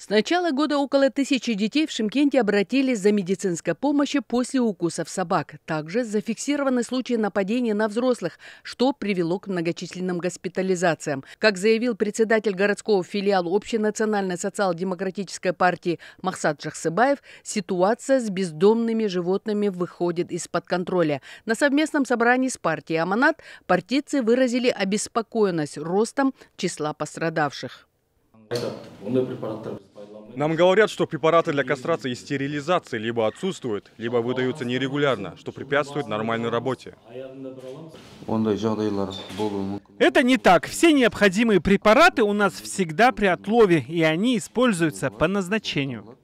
С начала года около тысячи детей в Шимкенте обратились за медицинской помощью после укусов собак. Также зафиксированы случаи нападения на взрослых, что привело к многочисленным госпитализациям. Как заявил председатель городского филиала Общенациональной социал-демократической партии Махсад Жахсыбаев, ситуация с бездомными животными выходит из-под контроля. На совместном собрании с партией «Аманат» партийцы выразили обеспокоенность ростом числа пострадавших. Нам говорят, что препараты для кастрации и стерилизации либо отсутствуют, либо выдаются нерегулярно, что препятствует нормальной работе. Это не так. Все необходимые препараты у нас всегда при отлове, и они используются по назначению.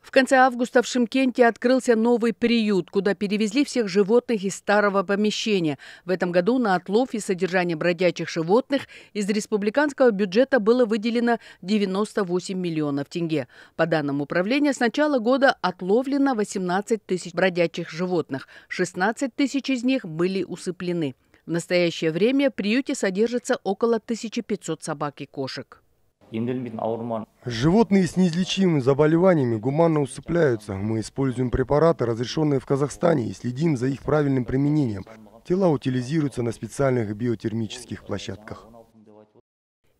В конце августа в Шимкенте открылся новый приют, куда перевезли всех животных из старого помещения. В этом году на отлов и содержание бродячих животных из республиканского бюджета было выделено 98 миллионов тенге. По данным управления, с начала года отловлено 18 тысяч бродячих животных. 16 тысяч из них были усыплены. В настоящее время в приюте содержится около 1500 собак и кошек. А Животные с неизлечимыми заболеваниями гуманно усыпляются. Мы используем препараты, разрешенные в Казахстане, и следим за их правильным применением. Тела утилизируются на специальных биотермических площадках.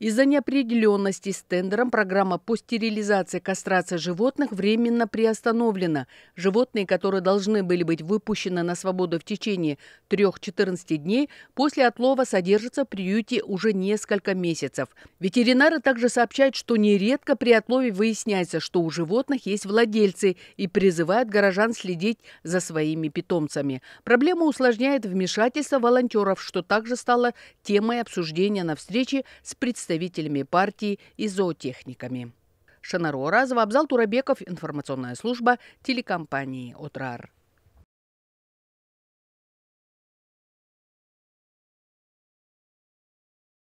Из-за неопределенности с тендером программа по стерилизации кастрации животных временно приостановлена. Животные, которые должны были быть выпущены на свободу в течение 3-14 дней, после отлова содержатся в приюте уже несколько месяцев. Ветеринары также сообщают, что нередко при отлове выясняется, что у животных есть владельцы и призывают горожан следить за своими питомцами. Проблему усложняет вмешательство волонтеров, что также стало темой обсуждения на встрече с представителями представителями партии и зоотехниками. Шанаро Шанарора, Завабзал Турабеков, информационная служба телекомпании «Отрар».